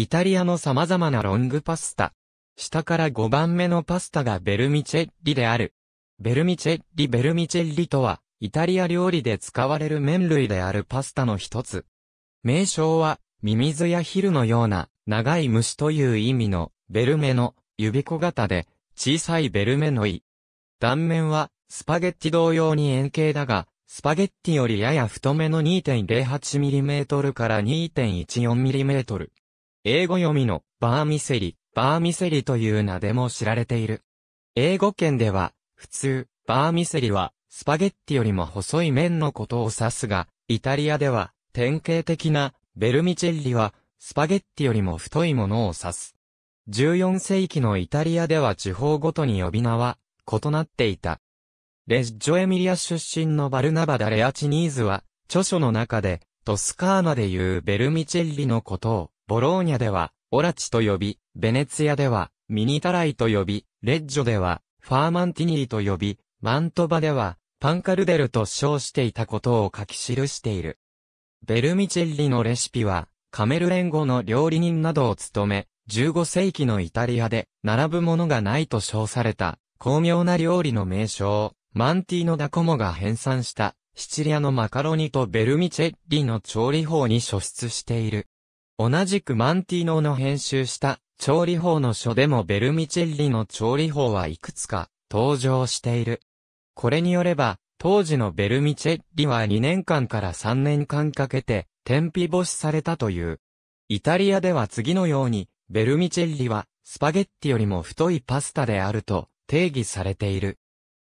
イタリアの様々なロングパスタ。下から5番目のパスタがベルミチェッリである。ベルミチェッリベルミチェッリとは、イタリア料理で使われる麺類であるパスタの一つ。名称は、ミミズやヒルのような、長い虫という意味の、ベルメの、指小型で、小さいベルメの胃。断面は、スパゲッティ同様に円形だが、スパゲッティよりやや太めの 2.08mm から 2.14mm。英語読みのバーミセリ、バーミセリという名でも知られている。英語圏では、普通、バーミセリは、スパゲッティよりも細い麺のことを指すが、イタリアでは、典型的な、ベルミチェッリは、スパゲッティよりも太いものを指す。14世紀のイタリアでは地方ごとに呼び名は、異なっていた。レッジョエミリア出身のバルナバダ・レアチニーズは、著書の中で、トスカーナでいうベルミチェッリのことを、ボローニャでは、オラチと呼び、ベネツィアでは、ミニタライと呼び、レッジョでは、ファーマンティニーと呼び、マントバでは、パンカルデルと称していたことを書き記している。ベルミチェッリのレシピは、カメルレンゴの料理人などを務め、15世紀のイタリアで、並ぶものがないと称された、巧妙な料理の名称、マンティーノ・ダコモが編纂した、シチリアのマカロニとベルミチェッリの調理法に書出している。同じくマンティーノの編集した調理法の書でもベルミチェッリの調理法はいくつか登場している。これによれば、当時のベルミチェッリは2年間から3年間かけて天日干しされたという。イタリアでは次のように、ベルミチェッリはスパゲッティよりも太いパスタであると定義されている。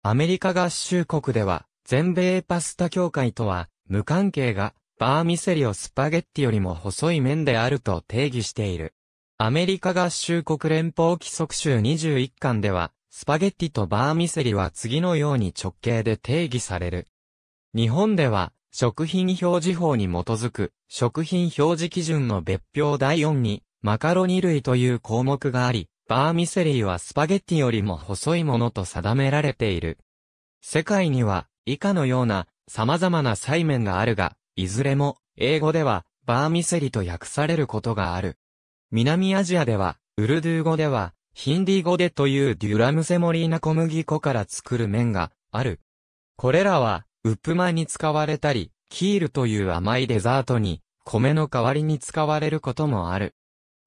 アメリカ合衆国では全米パスタ協会とは無関係がバーミセリをスパゲッティよりも細い麺であると定義している。アメリカ合衆国連邦規則州21巻では、スパゲッティとバーミセリは次のように直径で定義される。日本では、食品表示法に基づく、食品表示基準の別表第4に、マカロニ類という項目があり、バーミセリーはスパゲッティよりも細いものと定められている。世界には、以下のような、様々な細麺があるが、いずれも、英語では、バーミセリと訳されることがある。南アジアでは、ウルドゥー語では、ヒンディー語でというデュラムセモリーナ小麦粉から作る麺がある。これらは、ウップマに使われたり、キールという甘いデザートに、米の代わりに使われることもある。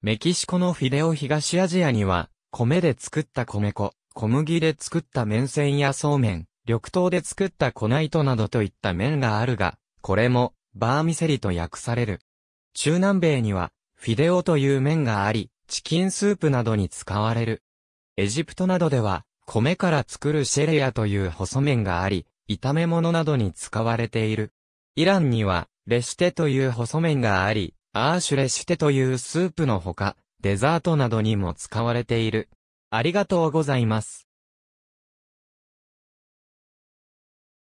メキシコのフィデオ東アジアには、米で作った米粉、小麦で作った麺線やそうめん、緑豆で作った粉糸などといった麺があるが、これもバーミセリと訳される。中南米には、フィデオという麺があり、チキンスープなどに使われる。エジプトなどでは、米から作るシェレアという細麺があり、炒め物などに使われている。イランには、レシテという細麺があり、アーシュレシテというスープのほか、デザートなどにも使われている。ありがとうございます。